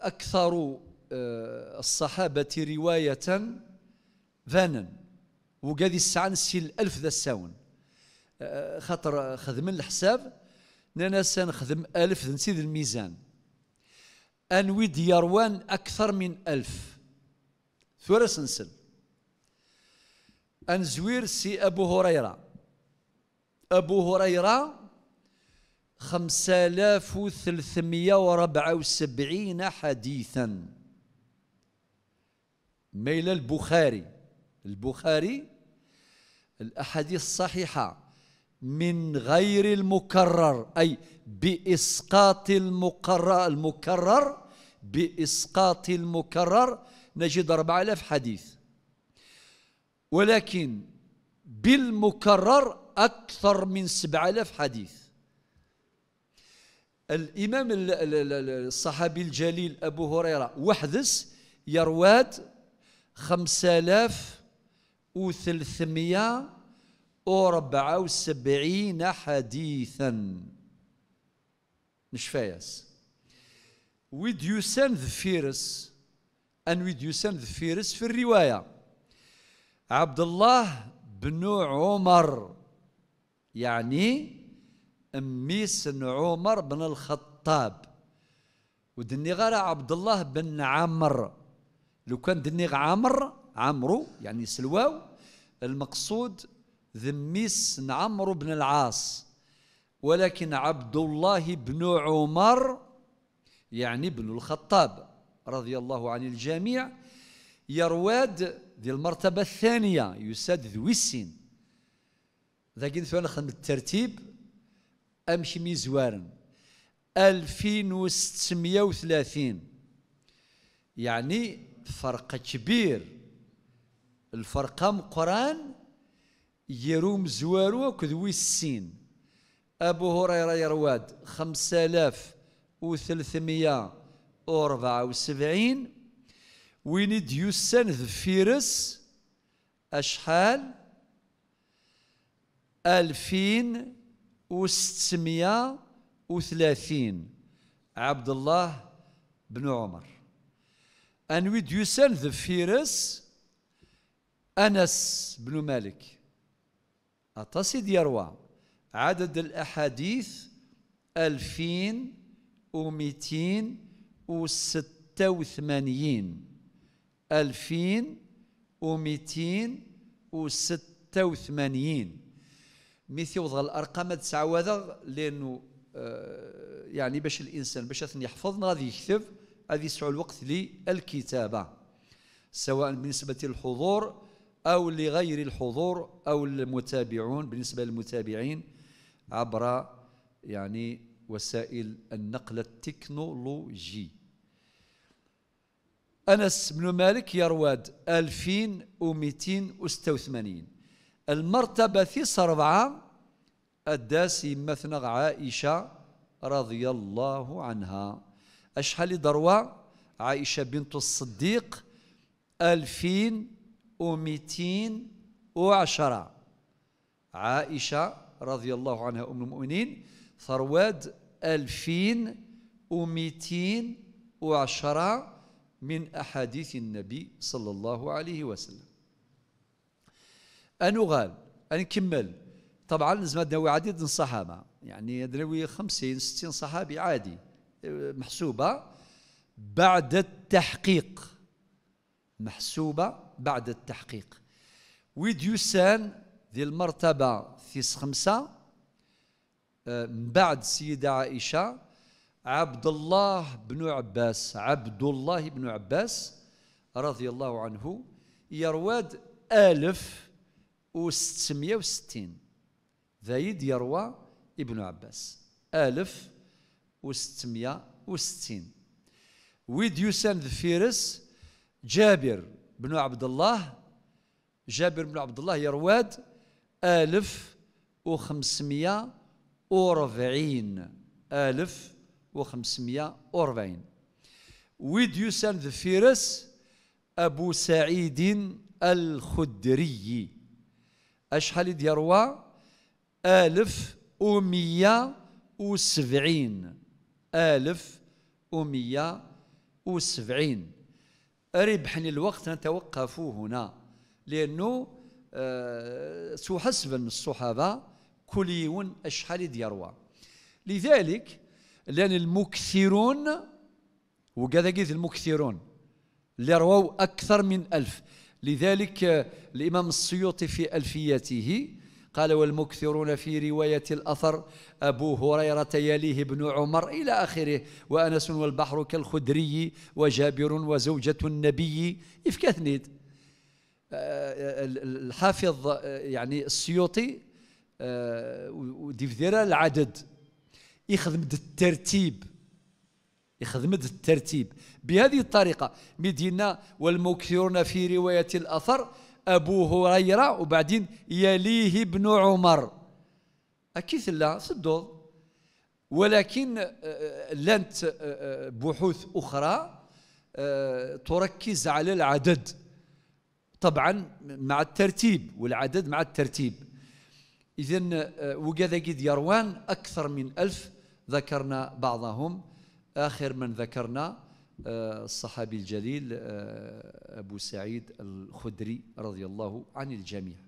أكثر آه، الصحابة رواية فانا وقادي الساعة نسي الألف ذا الساون آه، آه، خاطر من الحساب نانا سنخدم ألف نسي الميزان أنوي يروان أكثر من ألف ثورة سنسل أنزوير سي أبو هريرة أبو هريرة 5374 وربعة وسبعين حديثا ميل البخاري البخاري الأحاديث الصحيحة من غير المكرر أي بإسقاط المقرر المكرر بإسقاط المكرر نجد 4000 حديث ولكن بالمكرر أكثر من 7000 حديث الامام الصحابي الجليل ابو هريره وحدس يرواد 5374 حديثا مش يوسان ذا فيرس ان ذا فيرس في الروايه عبد الله بن عمر يعني أميس عمر بن الخطاب ودني غير عبد الله بن عمر لو كان دني عمر عمرو يعني سلواو المقصود ذميس عمرو بن العاص ولكن عبد الله بن عمر يعني بن الخطاب رضي الله عن الجميع يرواد ذي المرتبة الثانية يساد ذوي ذاكين ذاك خدم الترتيب امشي ميزوارن 2630 يعني فرق كبير الفرقة قران يروم زوارو كذوي السين أبو هريرة يرواد خمسة آلاف وثلثمية وربعة وسبعين وين ديوسان فيرس أشحال ألفين وستمائة وثلاثين عبد الله بن عمر أنوي ديوسان ذا فيرس أنس بن مالك أتصد يروى عدد الأحاديث ألفين ومئتين وستة وثمانين ألفين ومئتين وستة وثمانين ميثي وضغ الارقام تسعوذغ لانه آه، يعني باش الانسان باش يحفظ غادي يكتب غادي يسعوا الوقت للكتابه سواء بالنسبه للحضور او لغير الحضور او المتابعون بالنسبه للمتابعين عبر يعني وسائل النقل التكنولوجي انس بن مالك يرواد 2286 المرتبة في سربعة الداسي مثنى عائشة رضي الله عنها أشحال دروة عائشة بنت الصديق ألفين ومئتين وعشرة عائشة رضي الله عنها أم المؤمنين ثرواد ألفين ومئتين وعشرة من أحاديث النبي صلى الله عليه وسلم ان انكمل طبعا لازم ناوي عديد الصحابه يعني ناوي 50 60 صحابي عادي محسوبه بعد التحقيق محسوبه بعد التحقيق ويديوسان ذي المرتبه ثيس خمسه آه، من بعد السيده عائشه عبد الله بن عباس عبد الله بن عباس رضي الله عنه يرواد ألف وستين زايد يروى ابن عباس ألف وستمية وستين ويد يوسان فيرس جابر بن عبد الله جابر بن عبد الله يرواد ألف وخمسمية وربعين ألف وخمسمية وربعين ويد يوسان فيرس أبو سعيد الخدري أشحال ديروا ألف ومية وسبعين ألف ومية وسبعين ربحني الوقت نتوقف هنا لأنه أه حسب الصحابة كل يوم أشحال ديروا لذلك لأن المكثرون وكذا قيد المكثرون اللي رووا أكثر من ألف لذلك الإمام السيوطي في ألفيته قال والمكثرون في رواية الأثر أبو هريرة يليه ابن عمر إلى آخره وأنس والبحر كالخدري وجابر وزوجة النبي إفكاثنيد آه، الحافظ آه، يعني السيوطي آه، وديف العدد يخدم الترتيب يخدمت الترتيب بهذه الطريقة مدينا والمكثرون في رواية الأثر أبو هريرة وبعدين يليه ابن عمر أكيد لا صدو ولكن آه، آه، لانت آه، بحوث أخرى تركز على العدد طبعا مع الترتيب والعدد مع الترتيب إذا وكذا قد يروان أكثر من ألف ذكرنا بعضهم آخر من ذكرنا آه، الصحابي الجليل آه، أبو سعيد الخدري رضي الله عن الجميع